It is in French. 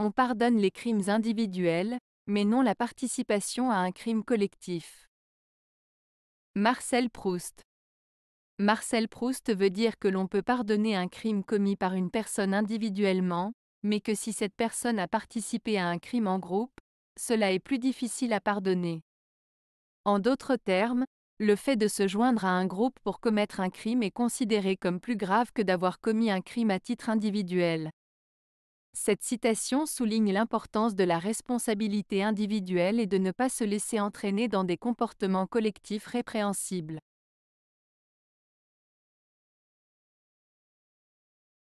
On pardonne les crimes individuels, mais non la participation à un crime collectif. Marcel Proust Marcel Proust veut dire que l'on peut pardonner un crime commis par une personne individuellement, mais que si cette personne a participé à un crime en groupe, cela est plus difficile à pardonner. En d'autres termes, le fait de se joindre à un groupe pour commettre un crime est considéré comme plus grave que d'avoir commis un crime à titre individuel. Cette citation souligne l'importance de la responsabilité individuelle et de ne pas se laisser entraîner dans des comportements collectifs répréhensibles.